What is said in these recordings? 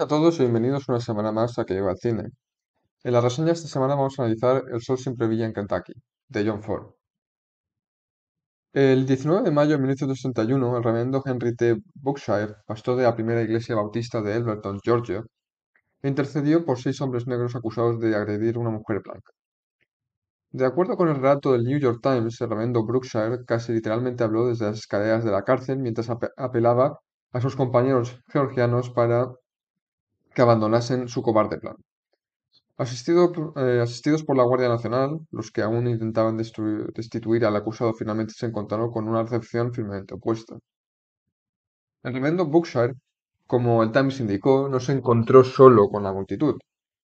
a todos y bienvenidos una semana más a Que Llego al Cine. En la reseña esta semana vamos a analizar El Sol Siempre Villa en Kentucky, de John Ford. El 19 de mayo de 1961, el reverendo Henry T. Brookshire, pastor de la primera iglesia bautista de Elberton, Georgia, intercedió por seis hombres negros acusados de agredir a una mujer blanca. De acuerdo con el relato del New York Times, el reverendo Brookshire casi literalmente habló desde las escaleras de la cárcel mientras apelaba a sus compañeros georgianos para abandonasen su cobarde plan. Eh, asistidos por la Guardia Nacional, los que aún intentaban destituir al acusado finalmente se encontraron con una recepción firmemente opuesta. El reverendo Bookshire, como el Times indicó, no se encontró solo con la multitud.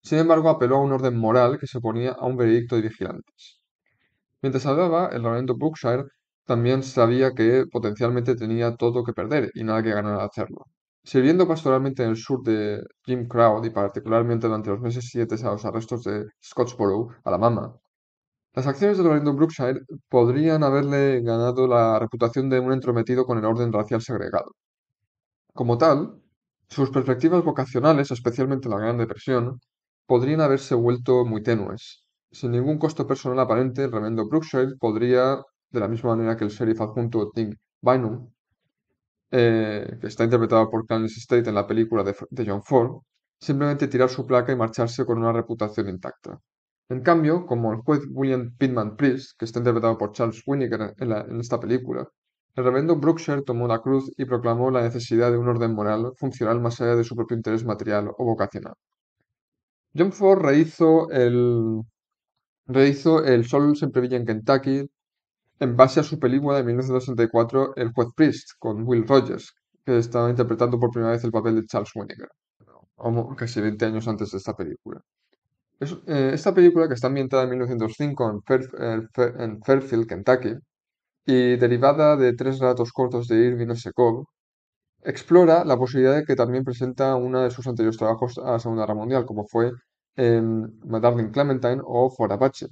Sin embargo, apeló a un orden moral que se oponía a un veredicto de vigilantes. Mientras hablaba, el reverendo Bookshire también sabía que potencialmente tenía todo que perder y nada que ganar al hacerlo. Sirviendo pastoralmente en el sur de Jim Crow y particularmente durante los meses siguientes a los arrestos de Scottsboro, Alabama, las acciones de Lorenzo Brookshire podrían haberle ganado la reputación de un entrometido con el orden racial segregado. Como tal, sus perspectivas vocacionales, especialmente la Gran Depresión, podrían haberse vuelto muy tenues. Sin ningún costo personal aparente, el reverendo Brookshire podría, de la misma manera que el sheriff adjunto Tim Bynum, eh, que está interpretado por Clarence State en la película de, John Ford, simplemente tirar su placa y marcharse con una reputación intacta. En cambio, como el juez William Pittman Priest, que está interpretado por Charles Winnicker en, esta película, el reverendo Brookshire tomó la cruz y proclamó la necesidad de un orden moral funcional más allá de su propio interés material o vocacional. John Ford rehizo el, rehizo el Sol siempre brilla en Kentucky, en base a su película de 1964 El juez Priest con Will Rogers, que estaba interpretando por primera vez el papel de Charles Winnegar, casi 20 años antes de esta película. Eh, esta película, que está ambientada en 1905 en, Fairfield, Kentucky, y derivada de tres relatos cortos de Irving S. Cole, explora la posibilidad de que también presenta uno de sus anteriores trabajos a la Segunda Guerra Mundial, como fue en Madeline Clementine o For Apache,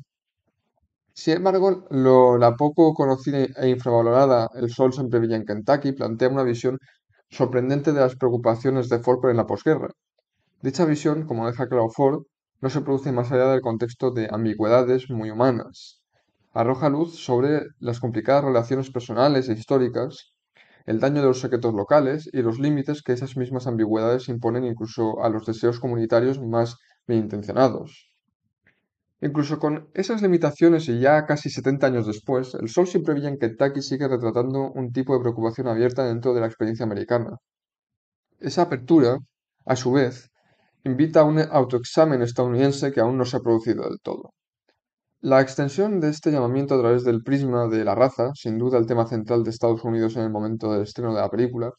sin embargo, la poco conocida e infravalorada El sol siempre brilla en Kentucky plantea una visión sorprendente de las preocupaciones de Ford en la posguerra. Dicha visión, como deja claro Ford, no se produce más allá del contexto de ambigüedades muy humanas. Arroja luz sobre las complicadas relaciones personales e históricas, el daño de los secretos locales y los límites que esas mismas ambigüedades imponen incluso a los deseos comunitarios más bien intencionados. Incluso con esas limitaciones y ya casi 70 años después, el sol siempre veía en Kentucky sigue retratando un tipo de preocupación abierta dentro de la experiencia americana. Esa apertura, a su vez, invita a un autoexamen estadounidense que aún no se ha producido del todo. La extensión de este llamamiento a través del prisma de la raza, sin duda el tema central de Estados Unidos en el momento del estreno de la película,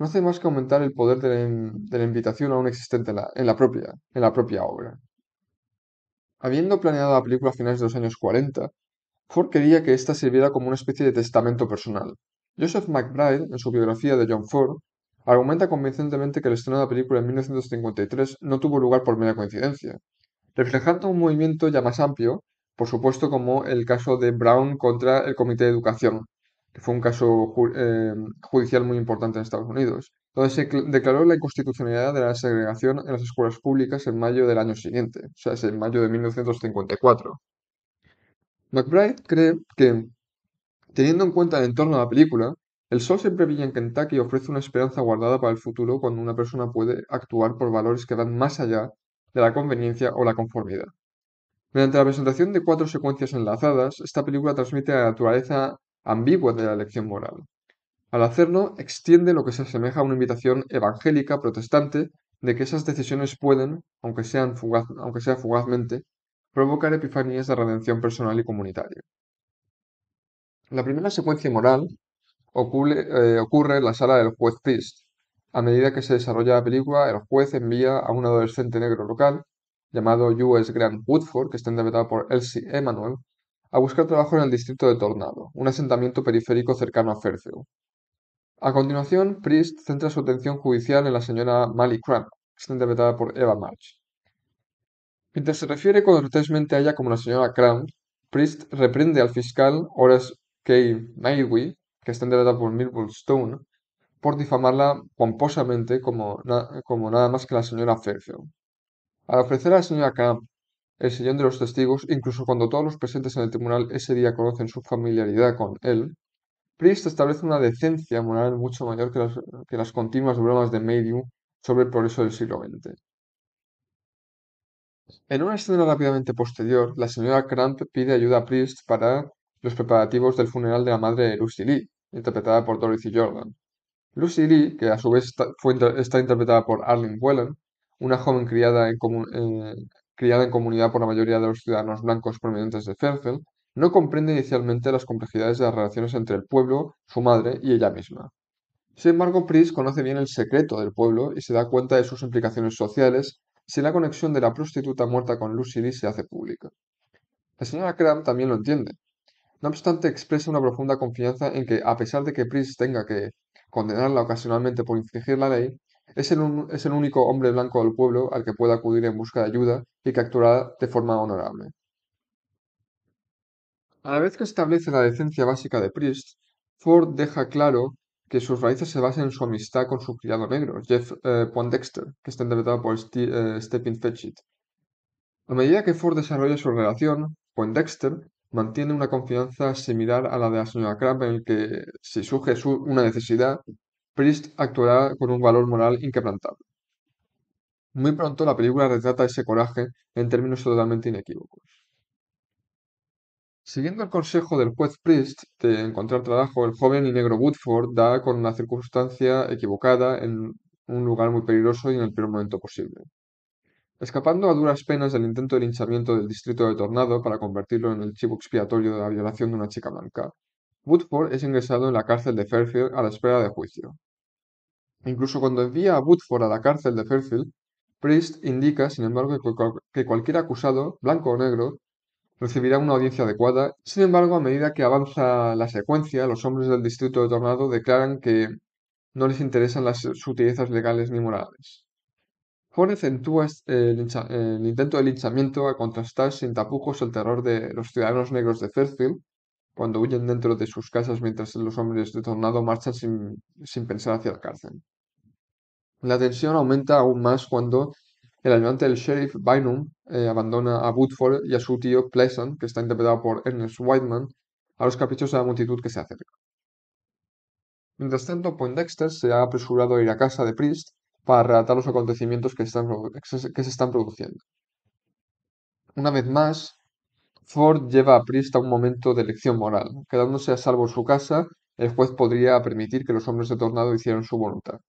no hace más que aumentar el poder de la, invitación aún existente en la propia obra. Habiendo planeado la película a finales de los años 40, Ford quería que ésta sirviera como una especie de testamento personal. Joseph McBride, en su biografía de John Ford, argumenta convincentemente que el estreno de la película en 1953 no tuvo lugar por mera coincidencia, reflejando un movimiento ya más amplio, por supuesto como el caso de Brown contra el Comité de Educación, que fue un caso eh, judicial muy importante en Estados Unidos, donde se declaró la inconstitucionalidad de la segregación en las escuelas públicas en mayo del año siguiente, o sea, es en mayo de 1954. McBride cree que, teniendo en cuenta el entorno de la película, el sol siempre brilla en Kentucky y ofrece una esperanza guardada para el futuro cuando una persona puede actuar por valores que van más allá de la conveniencia o la conformidad. Mediante la presentación de cuatro secuencias enlazadas, esta película transmite la naturaleza ambigua de la elección moral. Al hacerlo, extiende lo que se asemeja a una invitación evangélica protestante de que esas decisiones pueden, aunque, sea fugazmente, provocar epifanías de redención personal y comunitaria. La primera secuencia moral eh, ocurre, en la sala del juez Priest. A medida que se desarrolla la película, el juez envía a un adolescente negro local, llamado U.S. Grant Woodford, que está interpretado por Elsie Emanuel, a buscar trabajo en el distrito de Tornado, un asentamiento periférico cercano a Fairfield, a continuación, Priest centra su atención judicial en la señora Mally Cramp, que está interpretada por Eva March. Mientras se refiere cortésmente a ella como la señora Cramp, Priest reprende al fiscal Horace K. Maywee, que está interpretada por Mirbel Stone, por difamarla pomposamente como, como, nada más que la señora Fairfield. Al ofrecer a la señora Cramp el sillón de los testigos, incluso cuando todos los presentes en el tribunal ese día conocen su familiaridad con él, Priest establece una decencia moral mucho mayor que las, continuas bromas de Maydew sobre el progreso del siglo XX. En una escena rápidamente posterior, la señora Cramp pide ayuda a Priest para los preparativos del funeral de la madre de Lucy Lee, interpretada por Dorothy Jordan. Lucy Lee, que a su vez está, interpretada por Arlene Weller, una joven criada en, eh, criada en comunidad por la mayoría de los ciudadanos blancos provenientes de Fairfield, no comprende inicialmente las complejidades de las relaciones entre el pueblo, su madre y ella misma. Sin embargo, Pris conoce bien el secreto del pueblo y se da cuenta de sus implicaciones sociales si la conexión de la prostituta muerta con Lucy Lee se hace pública. La señora Cram también lo entiende. No obstante, expresa una profunda confianza en que, a pesar de que Pris tenga que condenarla ocasionalmente por infringir la ley, es el, es el único hombre blanco del pueblo al que pueda acudir en busca de ayuda y que actuará de forma honorable. A la vez que establece la decencia básica de Priest, Ford deja claro que sus raíces se basan en su amistad con su criado negro, Jeff eh, Poindexter, que está interpretado por eh, Stephen Fetchit. A medida que Ford desarrolla su relación, Poindexter mantiene una confianza similar a la de la señora Cramp en el que, si surge una necesidad, Priest actuará con un valor moral inquebrantable. Muy pronto la película retrata ese coraje en términos totalmente inequívocos. Siguiendo el consejo del juez Priest de encontrar trabajo, el joven y negro Woodford da con una circunstancia equivocada en un lugar muy peligroso y en el peor momento posible. Escapando a duras penas del intento de linchamiento del distrito de Tornado para convertirlo en el chivo expiatorio de la violación de una chica blanca, Woodford es ingresado en la cárcel de Fairfield a la espera de juicio. Incluso cuando envía a Woodford a la cárcel de Fairfield, Priest indica, sin embargo, que cualquier acusado, blanco o negro, recibirá una audiencia adecuada. Sin embargo, a medida que avanza la secuencia, los hombres del distrito de Tornado declaran que no les interesan las sutilezas legales ni morales. Ford acentúa eh, el, intento de linchamiento a contrastar sin tapujos el terror de los ciudadanos negros de Fairfield cuando huyen dentro de sus casas mientras los hombres de Tornado marchan sin, sin pensar hacia la cárcel. La tensión aumenta aún más cuando el ayudante del sheriff, Bynum, eh, abandona a Woodford y a su tío Pleasant, que está interpretado por Ernest Whiteman, a los caprichos de la multitud que se acerca. Mientras tanto, Poindexter se ha apresurado a ir a casa de Priest para relatar los acontecimientos que, que se están produciendo. Una vez más, Ford lleva a Priest a un momento de elección moral. Quedándose a salvo en su casa, el juez podría permitir que los hombres de Tornado hicieran su voluntad.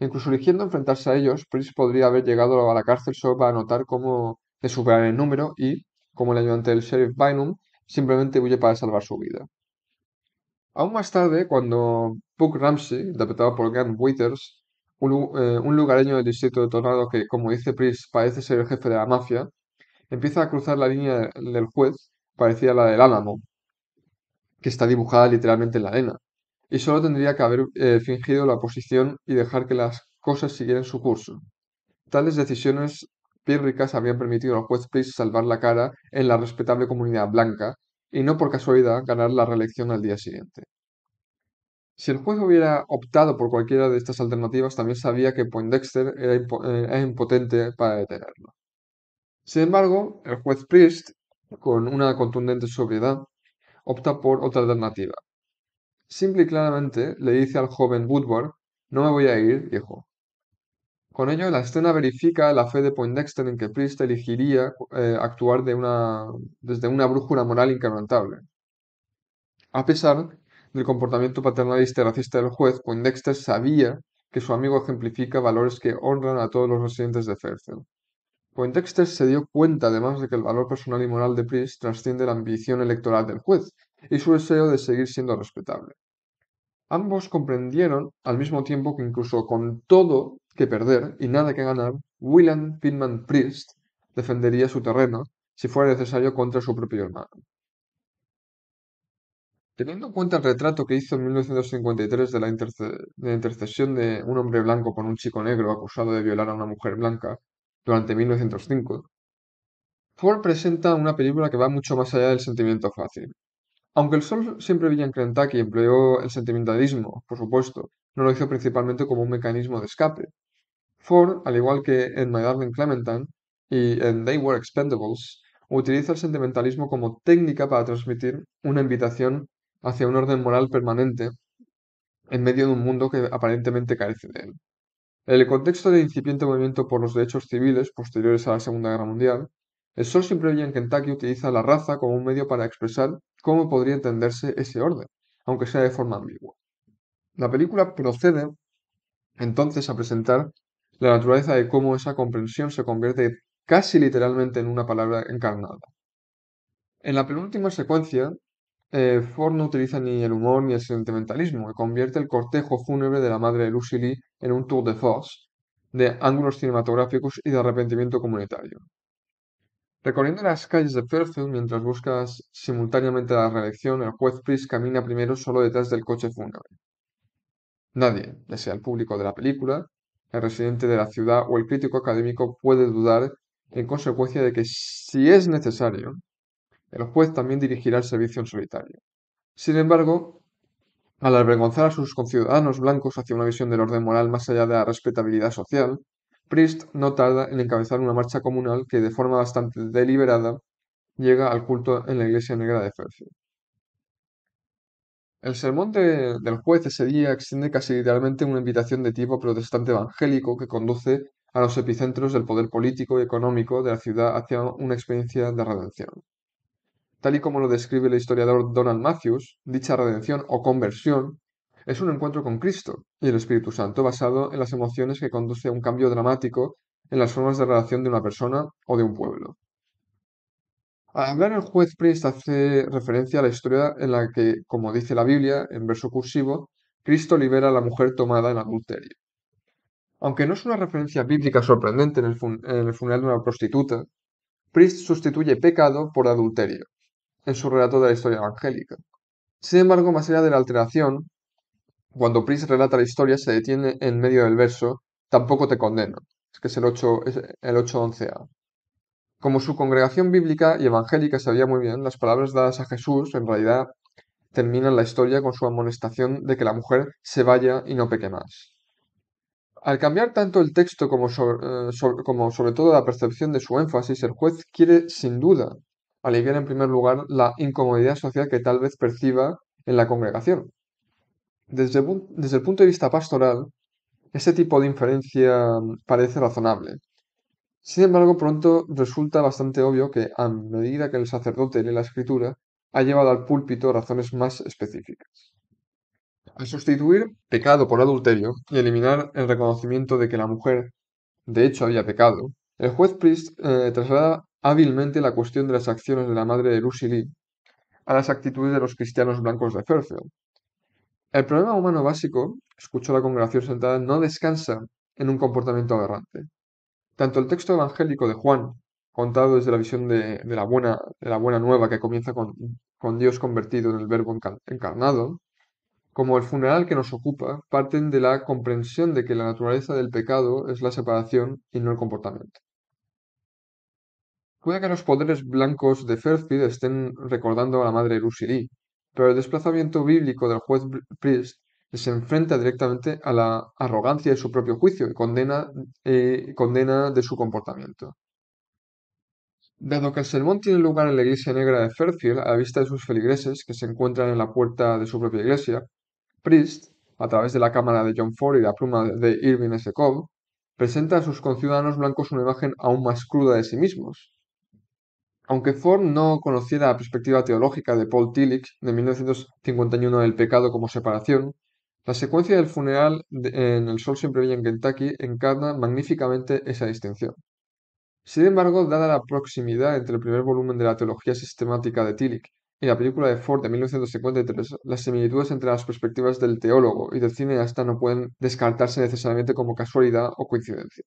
Incluso eligiendo enfrentarse a ellos, Price podría haber llegado a la cárcel solo para notar cómo de superar el número y, como el ayudante del sheriff Bynum, simplemente huye para salvar su vida. Aún más tarde, cuando Puck Ramsey, interpretado por Grant Waiters, eh, un, lugareño del distrito de Tornado que, como dice Price, parece ser el jefe de la mafia, empieza a cruzar la línea del juez, parecida a la del Álamo, que está dibujada literalmente en la arena y solo tendría que haber eh, fingido la oposición y dejar que las cosas siguieran su curso. Tales decisiones pírricas habían permitido al juez Priest salvar la cara en la respetable comunidad blanca y no por casualidad ganar la reelección al día siguiente. Si el juez hubiera optado por cualquiera de estas alternativas, también sabía que Poindexter era eh, impotente para detenerlo. Sin embargo, el juez Priest, con una contundente sobriedad, opta por otra alternativa, Simple y claramente le dice al joven Woodward, no me voy a ir, viejo. Con ello, la escena verifica la fe de Poindexter en que Priest elegiría eh, actuar desde una brújula moral inquebrantable. A pesar del comportamiento paternalista y racista del juez, Poindexter sabía que su amigo ejemplifica valores que honran a todos los residentes de Fairfield. Poindexter se dio cuenta además de que el valor personal y moral de Priest trasciende la ambición electoral del juez, y su deseo de seguir siendo respetable. Ambos comprendieron, al mismo tiempo que incluso con todo que perder y nada que ganar, Willem Pinman Priest defendería su terreno si fuera necesario contra su propio hermano. Teniendo en cuenta el retrato que hizo en 1953 de la, intercesión de un hombre blanco con un chico negro acusado de violar a una mujer blanca durante 1905, Ford presenta una película que va mucho más allá del sentimiento fácil. Aunque el sol siempre vivía en Kentucky, empleó el sentimentalismo, por supuesto, no lo hizo principalmente como un mecanismo de escape. Ford, al igual que en My Darling Clementine y en They Were Expendables, utiliza el sentimentalismo como técnica para transmitir una invitación hacia un orden moral permanente en medio de un mundo que aparentemente carece de él. En el contexto del incipiente movimiento por los derechos civiles posteriores a la Segunda Guerra Mundial, el Sol siempre en Kentucky utiliza la raza como un medio para expresar cómo podría entenderse ese orden, aunque sea de forma ambigua. La película procede entonces a presentar la naturaleza de cómo esa comprensión se convierte casi literalmente en una palabra encarnada. En la penúltima secuencia, eh, Ford no utiliza ni el humor ni el sentimentalismo y convierte el cortejo fúnebre de la madre de Lucy Lee en un tour de force de ángulos cinematográficos y de arrepentimiento comunitario. Recorriendo las calles de Perth, mientras buscas simultáneamente la reelección, el juez Priest camina primero solo detrás del coche fúnebre. Nadie, ya sea el público de la película, el residente de la ciudad o el crítico académico, puede dudar en consecuencia de que, si es necesario, el juez también dirigirá el servicio en solitario. Sin embargo, al avergonzar a sus conciudadanos blancos hacia una visión del orden moral más allá de la respetabilidad social, Priest no tarda en encabezar una marcha comunal que de forma bastante deliberada llega al culto en la iglesia negra de Fairfield. El sermón del juez ese día extiende casi literalmente una invitación de tipo protestante evangélico que conduce a los epicentros del poder político y económico de la ciudad hacia una experiencia de redención. Tal y como lo describe el historiador Donald Matthews, dicha redención o conversión es un encuentro con Cristo y el Espíritu Santo basado en las emociones que conduce a un cambio dramático en las formas de relación de una persona o de un pueblo. Al hablar el juez Priest hace referencia a la historia en la que, como dice la Biblia, en verso cursivo, Cristo libera a la mujer tomada en adulterio. Aunque no es una referencia bíblica sorprendente en el, en el funeral de una prostituta, Priest sustituye pecado por adulterio en su relato de la historia evangélica. Sin embargo, más allá de la alteración, cuando Prince relata la historia, se detiene en medio del verso Tampoco te condeno, que es el 8.11a. Como su congregación bíblica y evangélica sabía muy bien, las palabras dadas a Jesús en realidad terminan la historia con su amonestación de que la mujer se vaya y no peque más. Al cambiar tanto el texto como sobre eh, todo la percepción de su énfasis, el juez quiere sin duda aliviar en primer lugar la incomodidad social que tal vez perciba en la congregación, desde, el punto de vista pastoral, este tipo de inferencia mm, parece razonable. Sin embargo, pronto resulta bastante obvio que, a medida que el sacerdote lee la escritura, ha llevado al púlpito razones más específicas. Al sustituir pecado por adulterio y eliminar el reconocimiento de que la mujer de hecho había pecado, el juez Priest eh, traslada hábilmente la cuestión de las acciones de la madre de Lucy Lee a las actitudes de los cristianos blancos de Fairfield, el problema humano básico, escuchó la congregación sentada, no descansa en un comportamiento aberrante. Tanto el texto evangélico de Juan, contado desde la visión de, la, buena, de la, buena, nueva que comienza con, Dios convertido en el verbo encarnado, como el funeral que nos ocupa, parten de la comprensión de que la naturaleza del pecado es la separación y no el comportamiento. Cuida que los poderes blancos de Fairfield estén recordando a la madre Lucy pero el desplazamiento bíblico del juez Priest se enfrenta directamente a la arrogancia de su propio juicio eh, y condena, de su comportamiento. Dado que el sermón tiene lugar en la iglesia negra de Fairfield a la vista de sus feligreses que se encuentran en la puerta de su propia iglesia, Priest, a través de la cámara de John Ford y la pluma de Irving S. Cobb, presenta a sus conciudadanos blancos una imagen aún más cruda de sí mismos, aunque Ford no conociera la perspectiva teológica de Paul Tillich de 1951 del pecado como separación, la secuencia del funeral en El Sol siempre brilla en Kentucky encarna magníficamente esa distinción. Sin embargo, dada la proximidad entre el primer volumen de la teología sistemática de Tillich y la película de Ford de 1953, las similitudes entre las perspectivas del teólogo y del cineasta no pueden descartarse necesariamente como casualidad o coincidencia.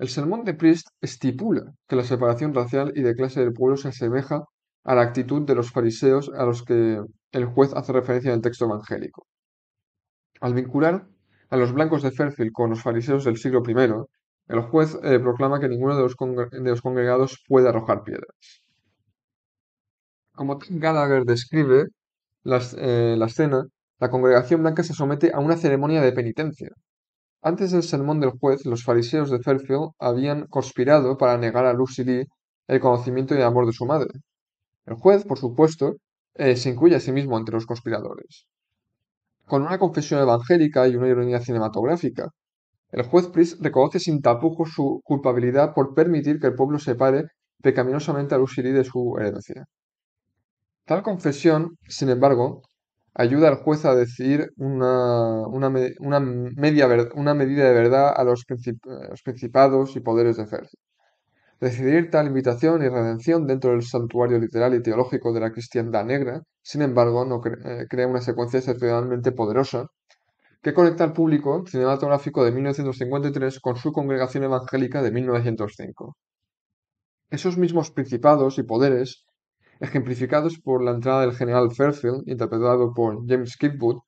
El sermón de Priest estipula que la separación racial y de clase del pueblo se asemeja a la actitud de los fariseos a los que el juez hace referencia en el texto evangélico. Al vincular a los blancos de Fairfield con los fariseos del siglo I, el juez eh, proclama que ninguno de los, congregados puede arrojar piedras. Como Gallagher describe eh, la escena, la congregación blanca se somete a una ceremonia de penitencia, antes del sermón del juez, los fariseos de Fairfield habían conspirado para negar a Lucy Lee el conocimiento y el amor de su madre. El juez, por supuesto, eh, se incluye a sí mismo entre los conspiradores. Con una confesión evangélica y una ironía cinematográfica, el juez Priest reconoce sin tapujos su culpabilidad por permitir que el pueblo separe pecaminosamente a Lucy Lee de su herencia. Tal confesión, sin embargo, ayuda al juez a decir una, una, medida de verdad a los, principados y poderes de Fers. Decidir tal invitación y redención dentro del santuario literal y teológico de la cristiandad negra, sin embargo, no eh, crea una secuencia excepcionalmente poderosa que conecta al público cinematográfico de 1953 con su congregación evangélica de 1905. Esos mismos principados y poderes ejemplificados por la entrada del general Fairfield, interpretado por James Kidwood,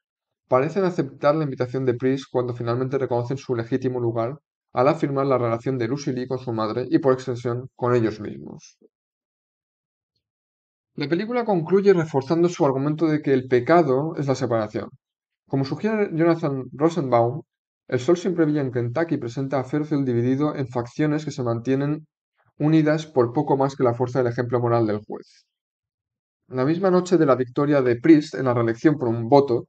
parecen aceptar la invitación de Priest cuando finalmente reconocen su legítimo lugar al afirmar la relación de Lucy Lee con su madre y por extensión con ellos mismos. La película concluye reforzando su argumento de que el pecado es la separación. Como sugiere Jonathan Rosenbaum, el sol siempre brilla en Kentucky presenta a Fairfield dividido en facciones que se mantienen unidas por poco más que la fuerza del ejemplo moral del juez. La misma noche de la victoria de Priest en la reelección por un voto,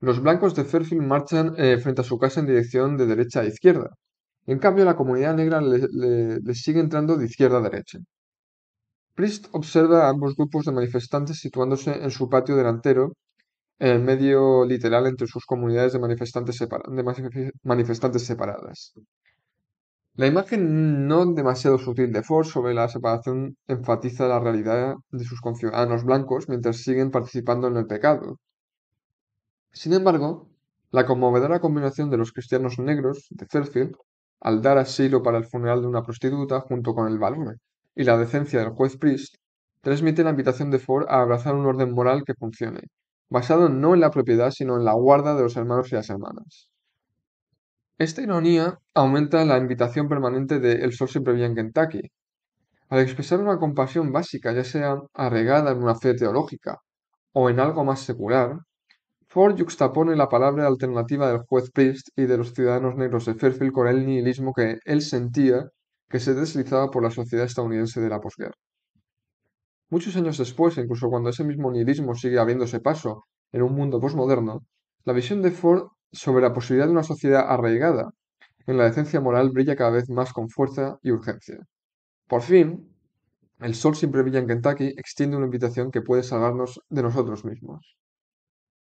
los blancos de Fairfield marchan eh, frente a su casa en dirección de derecha a izquierda. En cambio, la comunidad negra le, sigue entrando de izquierda a derecha. Priest observa a ambos grupos de manifestantes situándose en su patio delantero, en medio literal entre sus comunidades de manifestantes separadas. La imagen no demasiado sutil de Ford sobre la separación enfatiza la realidad de sus conciudadanos blancos mientras siguen participando en el pecado. Sin embargo, la conmovedora combinación de los cristianos negros de Fairfield, al dar asilo para el funeral de una prostituta junto con el balón y la decencia del juez Priest, transmite la invitación de Ford a abrazar un orden moral que funcione, basado no en la propiedad sino en la guarda de los hermanos y las hermanas. Esta ironía aumenta la invitación permanente de El sol siempre brilla en Kentucky. Al expresar una compasión básica, ya sea arregada en una fe teológica o en algo más secular, Ford juxtapone la palabra alternativa del juez Priest y de los ciudadanos negros de Fairfield con el nihilismo que él sentía que se deslizaba por la sociedad estadounidense de la posguerra. Muchos años después, incluso cuando ese mismo nihilismo sigue abriéndose paso en un mundo posmoderno, la visión de Ford sobre la posibilidad de una sociedad arraigada en la decencia moral brilla cada vez más con fuerza y urgencia. Por fin, el sol siempre brilla en Kentucky extiende una invitación que puede salvarnos de nosotros mismos.